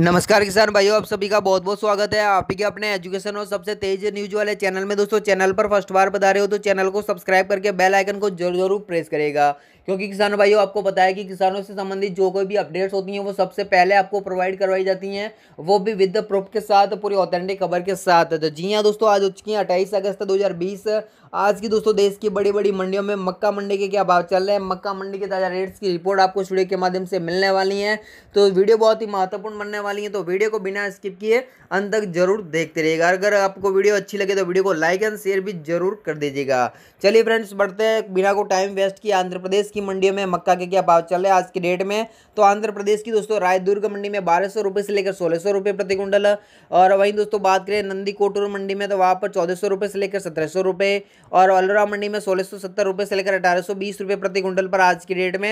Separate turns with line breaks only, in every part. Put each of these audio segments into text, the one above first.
नमस्कार किसान भाइयों आप सभी का बहुत बहुत स्वागत है आप ही के अपने एजुकेशन और सबसे तेज न्यूज वाले चैनल में दोस्तों चैनल पर फर्स्ट बार बता रहे हो तो चैनल को सब्सक्राइब करके बेल आइकन को जरूर जरूर प्रेस करेगा क्योंकि किसान भाइयों आपको पता है कि किसानों से संबंधित जो कोई भी अपडेट्स होती हैं वो सबसे पहले आपको प्रोवाइड करवाई जाती हैं वो भी विद द प्रूफ के साथ पूरी ऑथेंटिक खबर के साथ तो जी हाँ दोस्तों आज हो चुकी हैं अट्ठाईस अगस्त दो आज की दोस्तों देश की बड़ी बड़ी मंडियों में मक्का मंडी के क्या भाव चल रहे हैं मक्का मंडी के ताज़ा रेट्स की रिपोर्ट आपको स्टूडियो के माध्यम से मिलने वाली है तो वीडियो बहुत ही महत्वपूर्ण बनने वाली हैं तो वीडियो को बिना स्किप किए अंत तक जरूर देखते रहिएगा अगर आपको वीडियो अच्छी लगे तो वीडियो को लाइक एंड शेयर भी जरूर कर दीजिएगा चलिए फ्रेंड्स बढ़ते हैं बिना को टाइम वेस्ट किया आंध्र प्रदेश की मंडियों में मक्का के क्या भाव चल रहे हैं आज की डेट में तो आंध्र प्रदेश की दोस्तों रायदुर्ग मंडी में बारह सौ रुपये से लेकर सोलह सौ रुपये प्रति कुंडल और वहीं दोस्तों बात करें नंदी कोटूर मंडी में तो वहाँ पर चौदह सौ रुपये से लेकर सत्रह सौ रुपये और अलोरा मंडी में सोलह सौ सत्तर रुपये से लेकर अठारह सौ बीस रुपये प्रति कुंडल पर आज की डेट में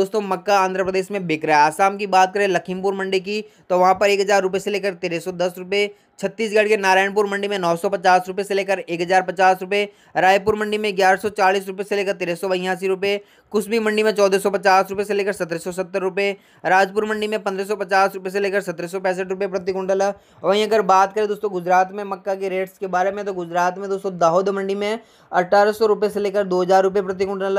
दोस्तों मक्का आंध्र प्रदेश में बिक रहा है आसाम की बात करें लखीमपुर मंडी की तो वहाँ पर एक हज़ार रुपये से लेकर तेरह सौ दस रुपये छत्तीसगढ़ के नारायणपुर मंडी में नौ सौ पचास रुपये से लेकर एक हज़ार पचास रुपये रायपुर मंडी में ग्यारह सौ चालीस रुपये से लेकर तेरह सौ बयासी रुपये कुशबी मंडी में चौदह सौ पचास रुपये से लेकर सत्रह सौ सत्तर रुपये राजपुर मंडी में पंद्रह सौ पचास रुपये से लेकर सत्रह सौ पैंसठ रुपये प्रति कुंटल है वहीं अगर बात करें दोस्तों गुजरात में मक्का के रेट्स के बारे में तो गुजरात में दोस्तों दाहोद मंडी में अठारह सौ रुपये से लेकर दो हज़ार रुपये प्रति कुंटल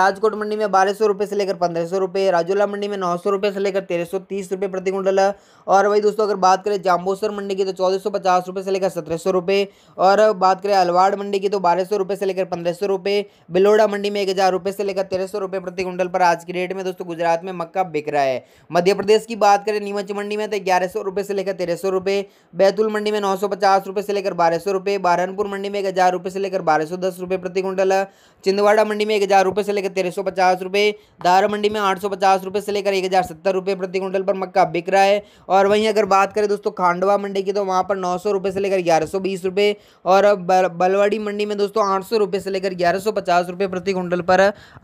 राजकोट मंडी में बारह सौ रुपये से लेकर पंद्रह सौ रुपये राजोला मंडी में नौ सौ रुपये से लेकर तेरह सौ तीस रुपये प्रति कुंटल और वही दोस्तों अगर बात करें जाम्बोसर मंडी की तो चौदह सौ पचास रुपये से लेकर सत्रह सौ रुपये और बात करें अलवाड़ मंडी की तो बारह सौ रुपये से लेकर पंद्रह सौ रुपये बिलोड़ा मंडी में एक हज़ार रुपये से लेकर तेरह सौ रुपये प्रति क्विंटल पर आज की रेट में दोस्तों गुजरात में मक्का बिक रहा है मध्य प्रदेश की बात करें नीमच मंडी में तो ग्यारह सौ रुपये से लेकर तेरह सौ रुपये बैतूल मंडी में नौ सौ पचास रुपये से लेकर बारह सौ रुपये सहारनपुर मंडी में एक हज़ार रुपये से लेकर बारह सौ दस रुपये प्रति क्विंटल छिंदवाड़ा मंडी में एक हज़ार रुपये से लेकर तेरह सौ पचास रुपये दार मंडी में आठ सौ पचास रुपये से लेकर एक हज़ार सत्तर रुपये प्रति क्विंटल पर मक्का बिक रहा है और वहीं अगर बात करें दोस्तों खांडवा मंडी की तो वहाँ पर नौ सौ रुपये से लेकर ग्यारह सौ बीस रुपये और बलवाड़ी मंडी में दोस्तों आठ सौ रुपये से लेकर ग्यारह सौ पचास रुपये प्रति कुंटल पर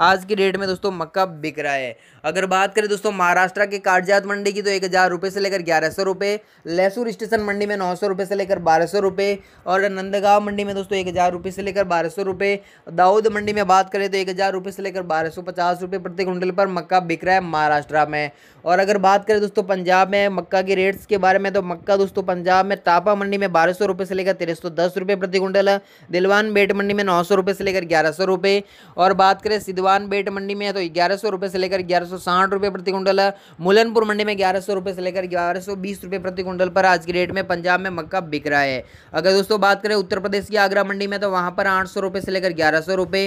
आज की डेट में दोस्तों मक्का बिक रहा है अगर बात करें दोस्तों महाराष्ट्र के कागजात मंडी की तो एक हज़ार रुपये से लेकर ग्यारह सौ रुपये लहसुर स्टेशन मंडी में नौ सौ रुपये से लेकर बारह सौ रुपये और नंदगांव मंडी में दोस्तों एक हज़ार रुपये से लेकर बारह सौ रुपये दाऊद मंडी में बात करें तो एक हज़ार रुपये से लेकर बारह सौ पचास रुपये प्रति कुंटल पर मक्का बिक रहा है महाराष्ट्र में और अगर बात करें दोस्तों पंजाब में मक्का मक्का के रेट्स के बारे में तो मक्का दोस्तों पंजाब में तापा मंडी में बारह सौ रुपये से लेकर तेरह सौ दस रुपये प्रति कुंटल दिलवान बेट मंडी में नौ सौ रुपये से लेकर ग्यारह सौ रुपये और बात करें सिद्धवान बेट मंडी में तो ग्यारह सौ रुपये से लेकर ग्यारह सौ साठ रुपये प्रति कुंटल मुलनपुर मंडी में ग्यारह सौ रुपये से लेकर ग्यारह सौ बीस रुपये प्रति कुंटल पर आज के रेट में पंजाब में मक्का बिक रहा है अगर दोस्तों बात करें उत्तर प्रदेश की आगरा मंडी में तो वहाँ पर आठ सौ रुपये से लेकर ग्यारह सौ रुपये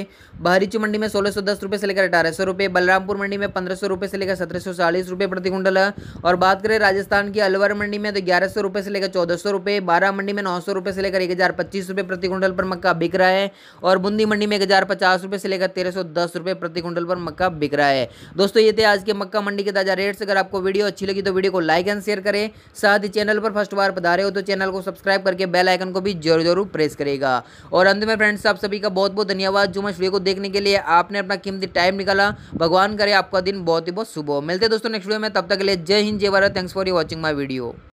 बहरीच मंडी में सोलह सौ दस रुपये से लेकर अठारह सौ रुपये बलरामपुर मंडी में पंद्रह सौ रुपये से लेकर सत्रह सौ चालीस रुपये प्रति कुंटल और बात करें राजस्थान राजस्थान की अलवर मंडी में तो ग्यारह सौ रुपये से लेकर चौदह सौ रुपये बारह मंडी में नौ सौ रुपये से लेकर एक हज़ार पच्चीस रुपये प्रति कुंटल पर मक्का बिक रहा है और बूंदी मंडी में एक हज़ार पचास रुपये से लेकर तेरह सौ दस रुपये प्रति कुंटल पर मक्का बिक रहा है दोस्तों ये थे आज के मक्का मंडी के ताज़ा रेट्स अगर आपको वीडियो अच्छी लगी तो वीडियो को लाइक एंड शेयर करें साथ ही चैनल पर फर्स्ट बार पधारे हो तो चैनल को सब्सक्राइब करके बेल आइकन को भी जरूर जरूर प्रेस करेगा और अंत में फ्रेंड्स आप सभी का बहुत बहुत धन्यवाद मैं वीडियो को देखने के लिए आपने अपना कीमती टाइम निकाला भगवान करे आपका दिन बहुत ही बहुत शुभ हो मिलते दोस्तों नेक्स्ट वीडियो में तब तक के लिए जय हिंद जय Bharat thanks for your watching my video.